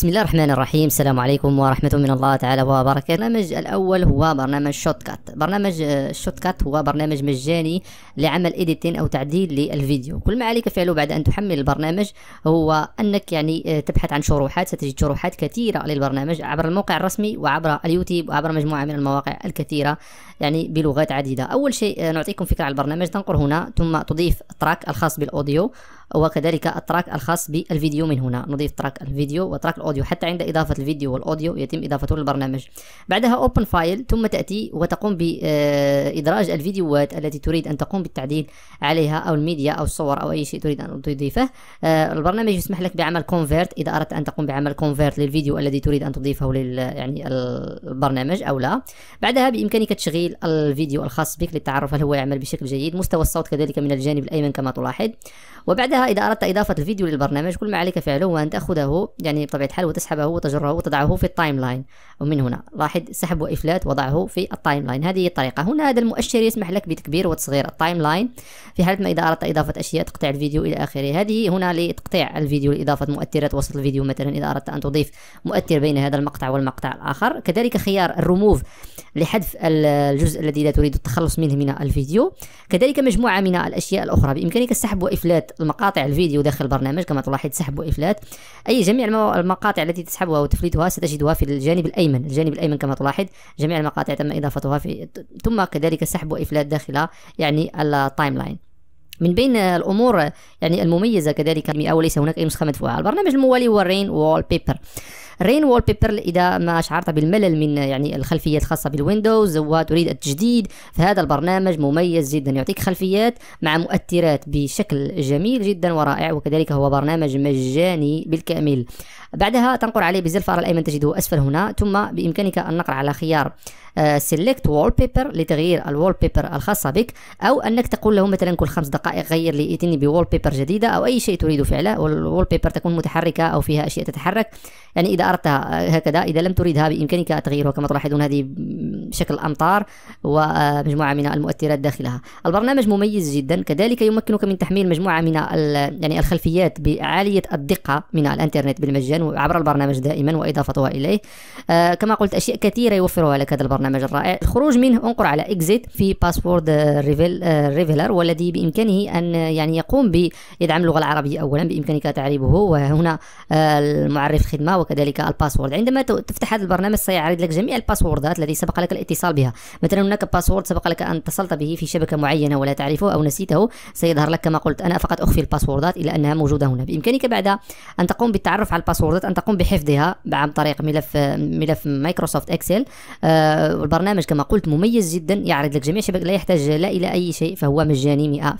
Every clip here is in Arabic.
بسم الله الرحمن الرحيم السلام عليكم ورحمة من الله تعالى وبركاته البرنامج الأول هو برنامج شوت كات برنامج آه، شوت كات هو برنامج مجاني لعمل إديتين أو تعديل للفيديو كل ما عليك فعله بعد أن تحمل البرنامج هو أنك يعني آه، تبحث عن شروحات ستجد شروحات كثيرة للبرنامج عبر الموقع الرسمي وعبر اليوتيوب وعبر مجموعة من المواقع الكثيرة يعني بلغات عديدة أول شيء آه، نعطيكم فكرة على البرنامج تنقر هنا ثم تضيف تراك الخاص بالأوديو وكذلك التراك الخاص بالفيديو من هنا نضيف تراك الفيديو وتراك الاوديو حتى عند اضافه الفيديو والاوديو يتم اضافته للبرنامج بعدها اوبن فايل ثم تاتي وتقوم بادراج آه، الفيديوهات التي تريد ان تقوم بالتعديل عليها او الميديا او الصور او اي شيء تريد ان تضيفه آه، البرنامج يسمح لك بعمل كونفيرت اذا اردت ان تقوم بعمل كونفيرت للفيديو الذي تريد ان تضيفه لل يعني البرنامج او لا بعدها بامكانك تشغيل الفيديو الخاص بك للتعرف هل هو يعمل بشكل جيد مستوى الصوت كذلك من الجانب الايمن كما تلاحظ وبعدها بعدها إذا أردت إضافة الفيديو للبرنامج كل ما عليك فعله هو أن تأخذه يعني بطبيعة الحال وتسحبه وتجره وتضعه في التايم لاين ومن هنا لاحظ سحب وإفلات وضعه في التايم لاين هذه الطريقة هنا هذا المؤشر يسمح لك بتكبير وتصغير التايم لاين في حالة ما إذا أردت إضافة أشياء تقطيع الفيديو إلى آخره هذه هنا لتقطيع الفيديو لإضافة مؤثرات وسط الفيديو مثلا إذا أردت أن تضيف مؤثر بين هذا المقطع والمقطع الآخر كذلك خيار الريموف لحذف الجزء الذي لا تريد التخلص منه من الفيديو كذلك مجموعة من الأشياء الأخرى بإمكانك السحب وإفلات المقاطع مقاطع الفيديو داخل البرنامج كما تلاحظ سحب وإفلات أي جميع المقاطع التي تسحبها وتفلتها ستجدها في الجانب الأيمن الجانب الأيمن كما تلاحظ جميع المقاطع تم إضافتها في ثم كذلك سحب وإفلات داخل يعني التايم لاين من بين الامور يعني المميزه كذلك او ليس هناك اي نسخه مدفوعه البرنامج الموالي هو رين وول بيبر رين وول بيبر اذا ما شعرت بالملل من يعني الخلفيات الخاصه بالويندوز وتريد التجديد فهذا البرنامج مميز جدا يعطيك خلفيات مع مؤثرات بشكل جميل جدا ورائع وكذلك هو برنامج مجاني بالكامل بعدها تنقر عليه بزر الفار الايمن تجده اسفل هنا ثم بامكانك النقر على خيار سيلكت وول بيبر لتغيير الوول بيبر الخاصه بك او انك تقول له مثلا كل خمس دقائق غير لي اتني بوول بيبر جديده او اي شيء تريد فعله والوول بيبر تكون متحركه او فيها اشياء تتحرك يعني اذا أردتها آه، هكذا إذا لم تريدها بإمكانك تغييرها كما تلاحظون هذه شكل الأمطار ومجموعة من المؤثرات داخلها البرنامج مميز جدا كذلك يمكنك من تحميل مجموعة من يعني الخلفيات بعالية الدقة من الانترنت بالمجان عبر البرنامج دائما وإضافتها إليه آه، كما قلت أشياء كثيرة يوفرها لك هذا البرنامج الرائع الخروج منه انقر على اكزيت في باسورد آه، ريفيلر والذي بإمكانه أن يعني يقوم بيدعم اللغة العربية أولا بإمكانك تعريبه وهنا المعرف خدمة وكذلك الباسورد عندما تفتح هذا البرنامج سيعرض لك جميع الباسوردات التي سبق لك الاتصال بها مثلا هناك باسورد سبق لك ان اتصلت به في شبكه معينه ولا تعرفه او نسيته سيظهر لك كما قلت انا فقط اخفي الباسوردات الا انها موجوده هنا بامكانك بعد ان تقوم بالتعرف على الباسوردات ان تقوم بحفظها عن طريق ملف ملف مايكروسوفت اكسل آه، البرنامج كما قلت مميز جدا يعرض لك جميع شبكه لا يحتاج لا الى اي شيء فهو مجاني 100%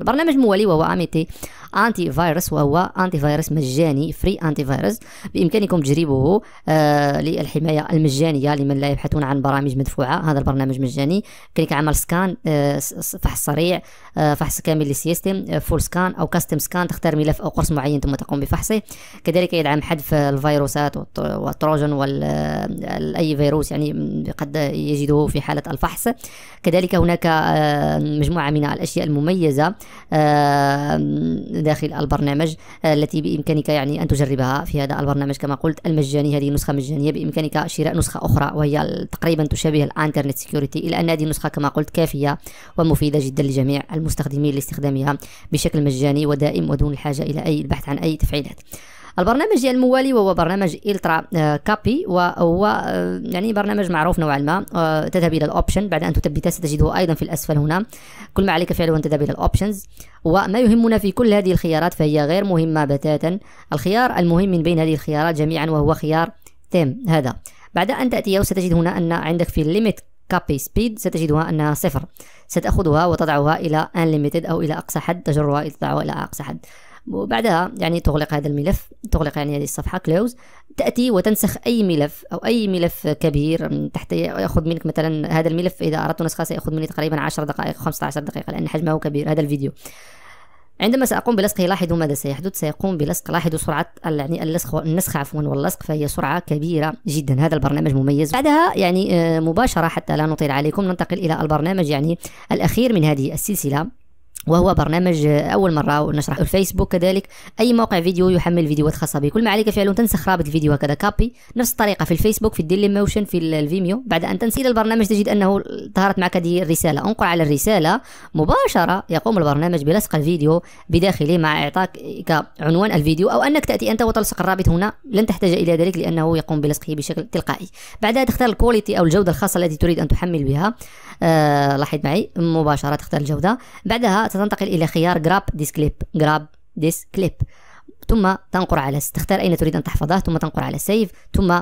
البرنامج الموالي وهو اميتي انتي فيروس وهو انتي فيروس مجاني فري انتي فيروس بامكانكم تجريبه آه، للحمايه المجانيه لمن لا يبحثون عن برامج مدفوعه هذا البرنامج مجاني يمكنك عمل آه، سكان فحص سريع آه، فحص كامل للسيستم فول سكان او كاستم سكان تختار ملف او قرص معين ثم تقوم بفحصه كذلك يدعم حذف الفيروسات والتروجن اي فيروس يعني قد يجده في حاله الفحص كذلك هناك مجموعه من الاشياء المميزه داخل البرنامج آه، التي بإمكانك يعني أن تجربها في هذا البرنامج كما قلت المجاني هذه نسخة مجانية بإمكانك شراء نسخة أخرى وهي تقريبا تشابه الانترنت سيكوريتي إلا أن هذه النسخة كما قلت كافية ومفيدة جدا لجميع المستخدمين لاستخدامها بشكل مجاني ودائم ودون الحاجة إلى أي البحث عن أي تفعيلات البرنامج ديال الموالي وهو برنامج الترا آه، كابي وهو آه، يعني برنامج معروف نوعا ما آه، تذهب الى الاوبشن بعد ان تثبته ستجده ايضا في الاسفل هنا كل ما عليك فعله ان تذهب الى الاوبشنز وما يهمنا في كل هذه الخيارات فهي غير مهمه بتاتا الخيار المهم من بين هذه الخيارات جميعا وهو خيار تيم هذا بعد ان تاتي وستجد هنا ان عندك في الليميت كابي سبيد ستجدها أنها صفر ستأخذها وتضعها إلى انليميتد أو إلى أقصى حد تجرها إلى أقصى حد وبعدها يعني تغلق هذا الملف تغلق يعني هذه الصفحه كلوز تاتي وتنسخ اي ملف او اي ملف كبير تحت ياخذ منك مثلا هذا الملف اذا اردت نسخه سياخذ مني تقريبا 10 دقائق 15 دقيقه لان حجمه كبير هذا الفيديو عندما سأقوم بلصقه لاحظوا ماذا سيحدث سيقوم بلصق لاحظوا سرعة يعني اللصق النسخ عفوا واللصق فهي سرعة كبيرة جدا هذا البرنامج مميز بعدها يعني آه، مباشرة حتى لا نطيل عليكم ننتقل إلى البرنامج يعني الأخير من هذه السلسلة وهو برنامج اول مره نشرح الفيسبوك كذلك اي موقع فيديو يحمل فيديوهات خاصه به كل ما عليك فعله تنسخ رابط الفيديو هكذا كابي نفس الطريقه في الفيسبوك في الديلي موشن في الفيميو بعد ان تنسي البرنامج تجد انه ظهرت معك هذه الرساله انقر على الرساله مباشره يقوم البرنامج بلصق الفيديو بداخله مع اعطاك عنوان الفيديو او انك تاتي انت وتلصق الرابط هنا لن تحتاج الى ذلك لانه يقوم بلصقه بشكل تلقائي بعدها تختار الكواليتي او الجوده الخاصه التي تريد ان تحمل بها آه لاحظ معي مباشره تختار الجوده بعدها ستنتقل إلى خيار جراب ديس كليب جراب ديس كليب ثم تنقر على تختار أين تريد أن تحفظه ثم تنقر على سيف ثم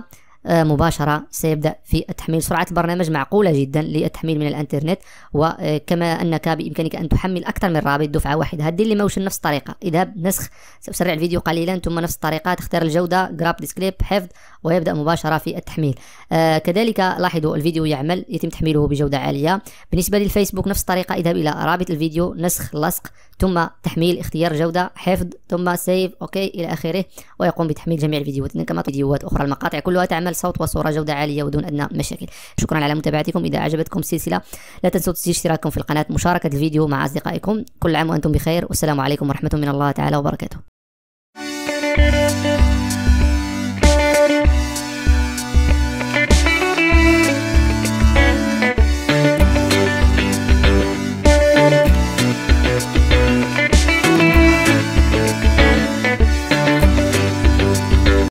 آه، مباشرة سيبدأ في التحميل سرعة البرنامج معقولة جدا للتحميل من الانترنت وكما آه، أنك بإمكانك أن تحمل أكثر من رابط دفعة واحدة هدي اللي موشن نفس الطريقة اذهب نسخ سأسرع الفيديو قليلا ثم نفس الطريقة تختار الجودة جراب ديسكليب حفظ ويبدأ مباشرة في التحميل آه، كذلك لاحظوا الفيديو يعمل يتم تحميله بجودة عالية بالنسبة للفيسبوك نفس الطريقة اذهب إلى رابط الفيديو نسخ لصق ثم تحميل اختيار جودة حفظ ثم سيف أوكي إلى آخره ويقوم بتحميل جميع الفيديوهات كما فيديوهات أخرى المقاطع كلها تعمل عمل صوت وصورة جودة عالية ودون أدنى مشاكل شكرا على متابعتكم إذا أعجبتكم السلسلة لا تنسوا اشتراككم في القناة مشاركة الفيديو مع أصدقائكم كل عام وأنتم بخير والسلام عليكم ورحمة من الله تعالى وبركاته